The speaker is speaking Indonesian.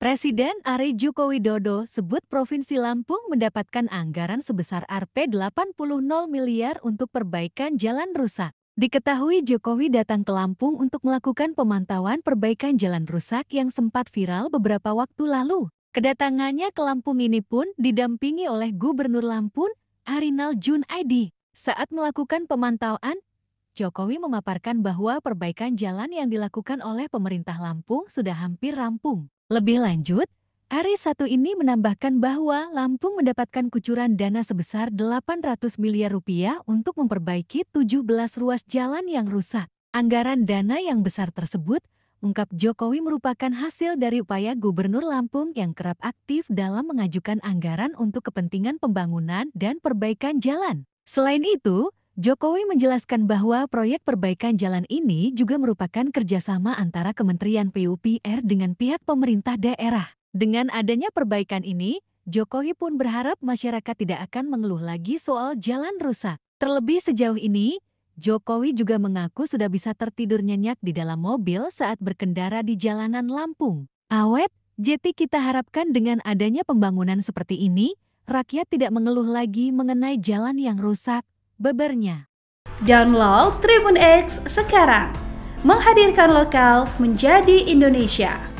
Presiden Ari Joko Widodo sebut Provinsi Lampung mendapatkan anggaran sebesar Rp80 miliar untuk perbaikan jalan rusak. Diketahui Jokowi datang ke Lampung untuk melakukan pemantauan perbaikan jalan rusak yang sempat viral beberapa waktu lalu. Kedatangannya ke Lampung ini pun didampingi oleh Gubernur Lampung, Arinal Junaidi. Saat melakukan pemantauan, Jokowi memaparkan bahwa perbaikan jalan yang dilakukan oleh pemerintah Lampung sudah hampir rampung. Lebih lanjut, hari satu ini menambahkan bahwa Lampung mendapatkan kucuran dana sebesar 800 miliar rupiah untuk memperbaiki 17 ruas jalan yang rusak. Anggaran dana yang besar tersebut, ungkap Jokowi merupakan hasil dari upaya Gubernur Lampung yang kerap aktif dalam mengajukan anggaran untuk kepentingan pembangunan dan perbaikan jalan. Selain itu, Jokowi menjelaskan bahwa proyek perbaikan jalan ini juga merupakan kerjasama antara Kementerian PUPR dengan pihak pemerintah daerah. Dengan adanya perbaikan ini, Jokowi pun berharap masyarakat tidak akan mengeluh lagi soal jalan rusak. Terlebih sejauh ini, Jokowi juga mengaku sudah bisa tertidur nyenyak di dalam mobil saat berkendara di jalanan Lampung. Awet, Jeti kita harapkan dengan adanya pembangunan seperti ini, rakyat tidak mengeluh lagi mengenai jalan yang rusak, bebernya. Download Tribun X sekarang, menghadirkan lokal menjadi Indonesia.